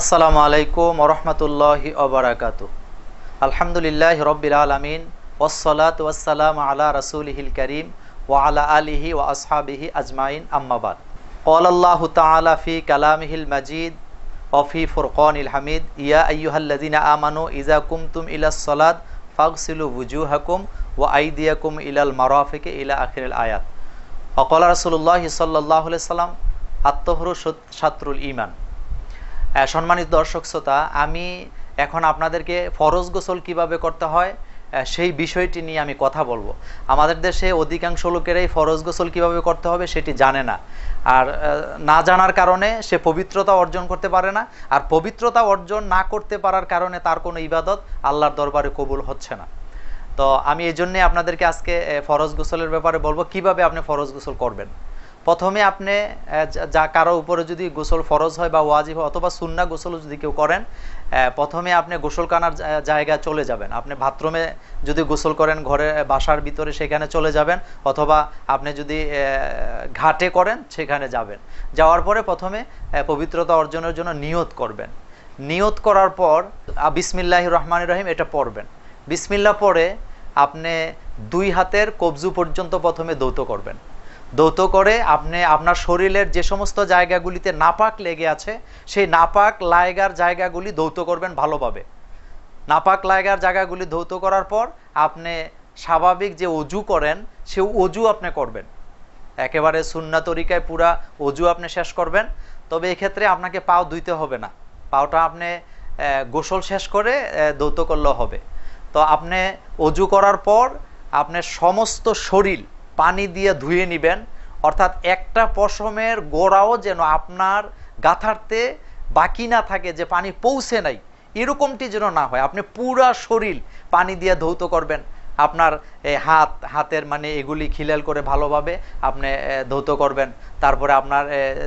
আসসালামু আলাইকুম রহমতুল্লাহি অবরাকাত আলহামদুলিল্লাহ রব্বিল আলমিন ওসলাত ওয়াসালাম আলা রসুলহিল করিম ও আলা আলিহি ও আসহাবিহি আজমাইন আম্মাবাদ قال الله تعالى في كلامه المجيد وفي فرقان الحميد يا أيها الذين آمنوا إذا كنتم إلى الصلاة فاغسلوا وجوهكم وأيديكم إلى المرافق إلى آخر الآيات وقال رسول الله صلى الله عليه وسلم الطهر شطر الإيمان সম্মানিত দর্শক শ্রোতা আমি এখন আপনাদেরকে ফরজ গোসল কিভাবে করতে হয় সেই বিষয়টি নিয়ে আমি কথা বলবো আমাদের দেশে অধিকাংশ লোকেরাই ফরজ গোসল কিভাবে করতে হবে সেটি জানে না আর না জানার কারণে সে পবিত্রতা অর্জন করতে পারে না আর পবিত্রতা অর্জন না করতে পারার কারণে তার কোনো ইবাদত আল্লাহর দরবারে কবুল হচ্ছে না তো আমি এই জন্যে আপনাদেরকে আজকে ফরজ গোসলের ব্যাপারে বলবো কিভাবে আপনি ফরজ গোসল করবেন প্রথমে আপনি যা কারো উপরে যদি গোসল ফরজ হয় বা ওয়াজিব হয় অথবা সুন্না গোসল যদি কেউ করেন প্রথমে আপনি কানার জায়গা চলে যাবেন আপনি বাথরুমে যদি গোসল করেন ঘরে বাসার ভিতরে সেখানে চলে যাবেন অথবা আপনি যদি ঘাটে করেন সেখানে যাবেন যাওয়ার পরে প্রথমে পবিত্রতা অর্জনের জন্য নিয়ত করবেন নিয়ত করার পর বিসমিল্লাহ রহমান রহিম এটা পড়বেন বিসমিল্লা পরে আপনি দুই হাতের কবজু পর্যন্ত প্রথমে দৌত করবেন দৌত করে আপনি আপনার শরীরের যে সমস্ত জায়গাগুলিতে নাপাক লেগে আছে সেই নাপাক লায়গার জায়গাগুলি দৌত করবেন ভালোভাবে নাপাক লায়গার জায়গাগুলি ধৌত করার পর আপনি স্বাভাবিক যে অজু করেন সে অজু আপনি করবেন একেবারে সুন্না তরিকায় পুরা অজু আপনি শেষ করবেন তবে এক্ষেত্রে আপনাকে পাও ধুইতে হবে না পাওটা আপনি গোসল শেষ করে দৌত করলেও হবে তো আপনি অজু করার পর আপনার সমস্ত শরীর পানি দিয়ে ধুয়ে নেবেন অর্থাৎ একটা পশমের গোড়াও যেন আপনার গাথার্তে বাকি না থাকে যে পানি পৌঁছে নাই এরকমটি যেন না হয় আপনি পুরা শরীর পানি দিয়ে ধৌত করবেন আপনার হাত হাতের মানে এগুলি খিলাল করে ভালোভাবে আপনি ধৌত করবেন তারপরে আপনার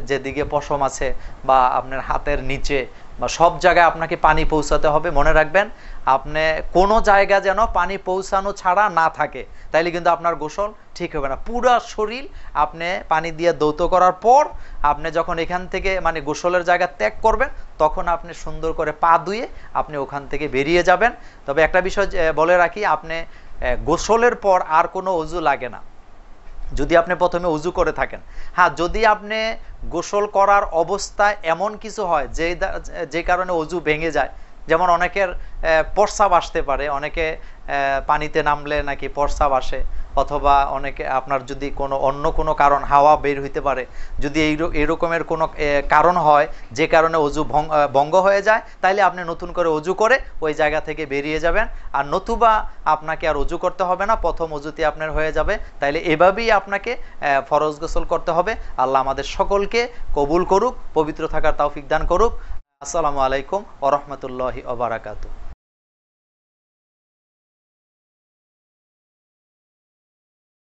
যেদিকে পশম আছে বা আপনার হাতের নিচে বা সব জায়গায় আপনাকে পানি পৌঁছাতে হবে মনে রাখবেন আপনি কোনো জায়গা যেন পানি পৌঁছানো ছাড়া না থাকে তাইলে কিন্তু আপনার গোসল ঠিক হবে না পুরো শরীর আপনি পানি দিয়ে দৌত করার পর আপনি যখন এখান থেকে মানে গোসলের জায়গা ত্যাগ করবেন তখন আপনি সুন্দর করে পা ধুয়ে আপনি ওখান থেকে বেরিয়ে যাবেন তবে একটা বিষয় বলে রাখি আপনি গোসলের পর আর কোনো অজু লাগে না যদি আপনি প্রথমে উজু করে থাকেন হ্যাঁ যদি আপনি গোসল করার অবস্থায় এমন কিছু হয় যে যে কারণে অজু ভেঙে যায় যেমন অনেকের প্রস্রাব আসতে পারে অনেকে পানিতে নামলে নাকি প্রস্রাব আসে অথবা অনেকে আপনার যদি কোনো অন্য কোনো কারণ হাওয়া বের হইতে পারে যদি এই এরকমের কোনো কারণ হয় যে কারণে অজু ভঙ্গ হয়ে যায় তাহলে আপনি নতুন করে অজু করে ওই জায়গা থেকে বেরিয়ে যাবেন আর নতুবা আপনাকে আর অজু করতে হবে না প্রথম অজুতে আপনার হয়ে যাবে তাইলে এভাবেই আপনাকে ফরজ গোসল করতে হবে আল্লাহ আমাদের সকলকে কবুল করুক পবিত্র থাকার তাওফিক দান করুক আসসালামু আলাইকুম ওরহমতুল্লাহি ওবরাকাতু